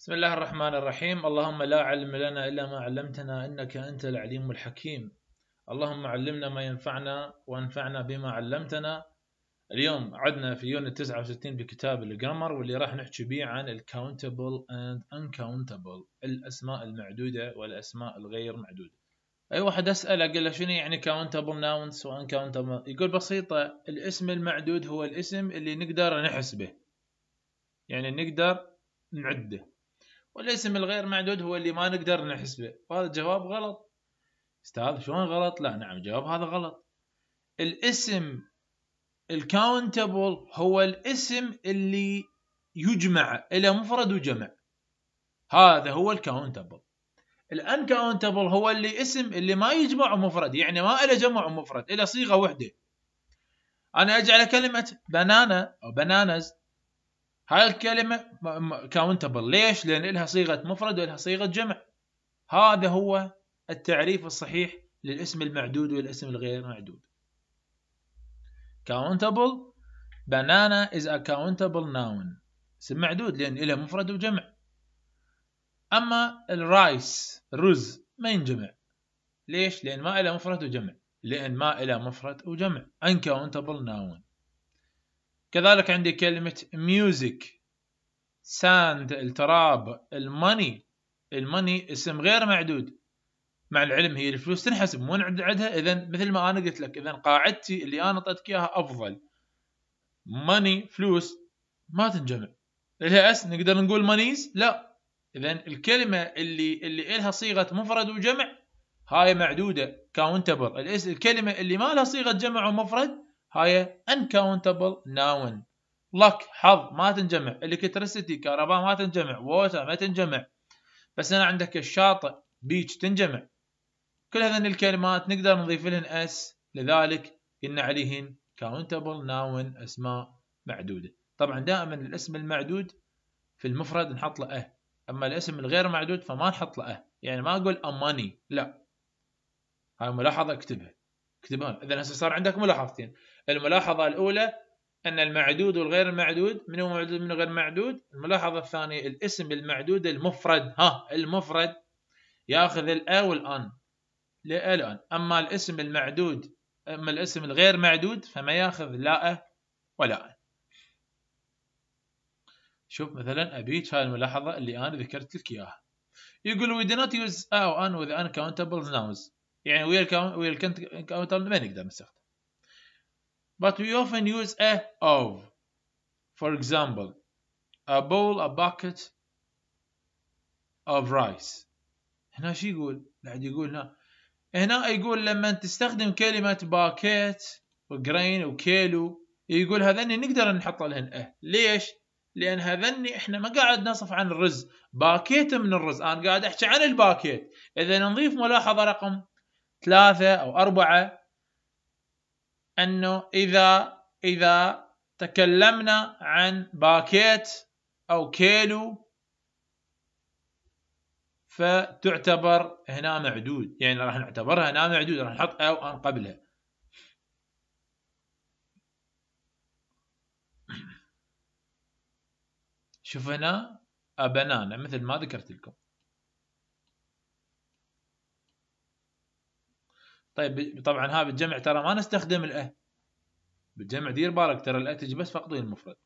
بسم الله الرحمن الرحيم اللهم لا علم لنا إلا ما علمتنا إنك أنت العليم الحكيم اللهم علمنا ما ينفعنا وانفعنا بما علمتنا اليوم عدنا في يونت 69 بكتاب الجرامر واللي راح نحكي بيه عن الكاونتبل اند انكاونتبل الاسماء المعدوده والاسماء الغير معدوده اي واحد اساله اقول له شنو يعني كاونتبل ناونس وانكاونتبل يقول بسيطه الاسم المعدود هو الاسم اللي نقدر نحسبه يعني نقدر نعده والاسم الغير معدود هو اللي ما نقدر نحسبه وهذا جواب غلط استاذ شلون غلط لا نعم جواب هذا غلط الاسم الكاونتبل هو الاسم اللي يجمع الى مفرد وجمع هذا هو الكاونتبل الانكاونتبل هو اللي اسم اللي ما يجمع مفرد يعني ما له جمع ومفرد الى صيغه واحده انا اجعل كلمه بنانا او بنانز هاي الكلمة كاونتبل ليش؟ لأن لها صيغة مفرد ولها صيغة جمع هذا هو التعريف الصحيح للاسم المعدود والاسم الغير معدود countable banana is a countable noun اسم معدود لأن له مفرد وجمع أما الرايس الرز ما ينجمع ليش؟ لأن ما له مفرد وجمع لأن ما له مفرد وجمع uncountable noun كذلك عندي كلمة ميوزك ساند التراب الماني الماني اسم غير معدود مع العلم هي الفلوس تنحسب مو عندها اذا مثل ما انا قلت لك اذا قاعدتي اللي انا اعطيتك اياها افضل ماني فلوس ما تنجمع لها اس نقدر نقول مانيز لا اذا الكلمه اللي اللي لها صيغه مفرد وجمع هاي معدوده كاونتبر الكلمه اللي ما لها صيغه جمع ومفرد هاي uncountable noun luck حظ ما تنجمع electricity كهرباء ما تنجمع water ما تنجمع بس انا عندك الشاطئ beach تنجمع كل هذين الكلمات نقدر نضيف لهن اس لذلك قلنا عليهن countable noun اسماء معدودة طبعا دائما الاسم المعدود في المفرد نحط له اه اما الاسم الغير معدود فما نحط له اه يعني ما اقول اماني لا هاي ملاحظة اكتبها اكتبها اذا هسه صار عندك ملاحظتين الملاحظة الأولى أن المعدود والغير المعدود من هو معدود من غير معدود الملاحظة الثانية الاسم المعدود المفرد ها المفرد يأخذ الأ والأن لا الآن أما الاسم المعدود أما الاسم الغير معدود فما يأخذ لا أ ولا أن شوف مثلا أبيك هاي الملاحظة اللي أنا ذكرت لك إياها يقول we do not use a و an with uncountable nouns يعني are الكاونتبل ما نقدر نستخدم but we often use a of. For example, a bowl, a bucket of rice. هنا شو يقول؟ قاعد يقول هنا هنا يقول لما تستخدم كلمة باكيت وجرين وكيلو يقول هذني نقدر نحط لهن اه ليش؟ لان هذني احنا ما قاعد نصف عن الرز باكيت من الرز انا قاعد احكي عن الباكيت اذا نضيف ملاحظة رقم ثلاثة او اربعة انه اذا اذا تكلمنا عن باكيت او كيلو فتعتبر هنا معدود يعني راح نعتبرها هنا معدود راح نحط او ان قبلها شوف هنا بنانا مثل ما ذكرت لكم طيب طبعا ها بالجمع ترى ما نستخدم الأ بالجمع دير بالك ترى الأتج تجي بس فقط المفرد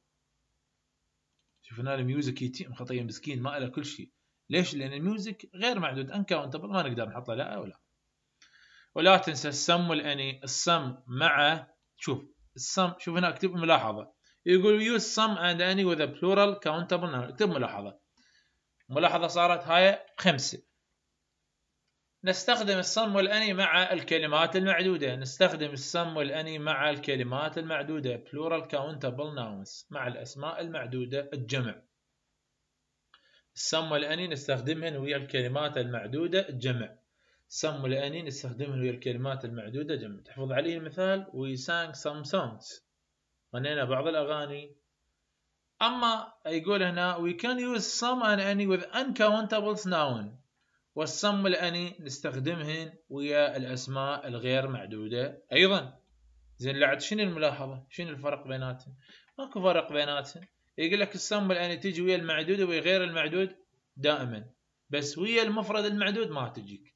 شفنا الميوزك يتي مخطيه مسكين ما له كل شيء ليش؟ لأن الميوزك غير معدود انكاونتبل ما نقدر نحط له لا ولا ولا تنسى السم والاني السم مع شوف السم شوف هنا اكتب ملاحظه يقول يوز سم اند اني وذ بلورال كاونتبل اكتب ملاحظه ملاحظه صارت هاي خمسه نستخدم السم والاني مع الكلمات المعدودة نستخدم السم والاني مع الكلمات المعدودة plural countable nouns مع الأسماء المعدودة الجمع السم والاني نستخدمهن ويا الكلمات المعدودة الجمع السم والاني نستخدمهن ويا الكلمات المعدودة جمع تحفظ عليه المثال we sang some songs غنينا بعض الأغاني أما يقول هنا we can use some and any with uncountable noun والصم الأني نستخدمهن ويا الأسماء الغير معدودة أيضا زين لعد شنو الملاحظة شنو الفرق بيناتهم ماكو فرق بيناتهم يقول لك الصم الأني تجي ويا المعدود ويا غير المعدود دائما بس ويا المفرد المعدود ما تجيك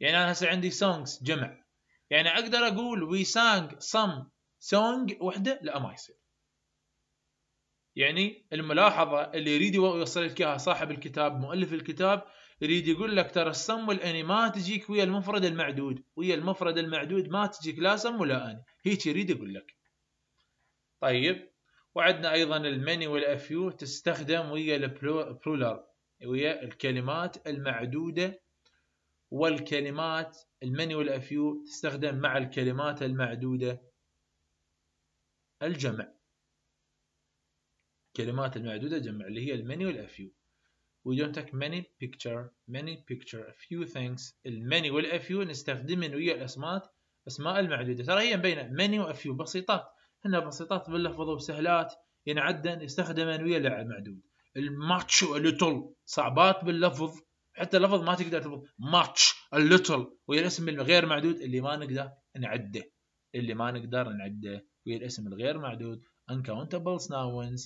يعني أنا هسه عندي سونجز جمع يعني أقدر أقول وي سانج صم سونج وحدة لا ما يصير يعني الملاحظة اللي يريد يوصل لك إياها صاحب الكتاب مؤلف الكتاب يريد يقول لك ترى السم والاني ما تجيك ويا المفرد المعدود ويا المفرد المعدود ما تجيك لا سم ولا اني هيك يريد يقول لك طيب وعندنا ايضا المني والافيو تستخدم ويا البرولر ويا الكلمات المعدوده والكلمات المني والافيو تستخدم مع الكلمات المعدوده الجمع كلمات المعدوده جمع اللي هي المني والافيو we don't take many picture many picture a few things الماني وال a few نستخدمهن ويا الاسماء اسماء المعدوده ترى هي مبينه many و a few بسيطات هن بسيطات باللفظ وسهلات ينعدن يستخدمن ويا المعدود الماتش والليتل صعبات باللفظ حتى اللفظ ما تقدر تربط ماتش الليتل ويا الاسم الغير معدود اللي ما نقدر نعده اللي ما نقدر نعده ويا الاسم الغير معدود uncountable nouns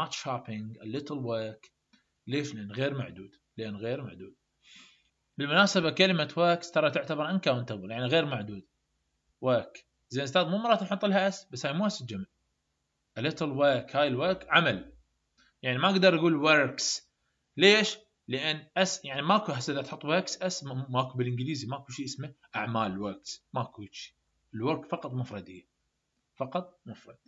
much shopping a little work ليش؟ لأن غير معدود لأن غير معدود بالمناسبة كلمة واكس ترى تعتبر انكاونتبل يعني غير معدود واك زين استاذ مو مرات نحط لها اس بس هاي مو اس الجمع A little work هاي الورك عمل يعني ما اقدر اقول وركس. ليش؟ لان اس يعني ماكو هسه اذا تحط وركس اس ماكو بالانجليزي ماكو شيء اسمه اعمال وركس ماكو شيء الورك فقط مفرديه فقط مفرد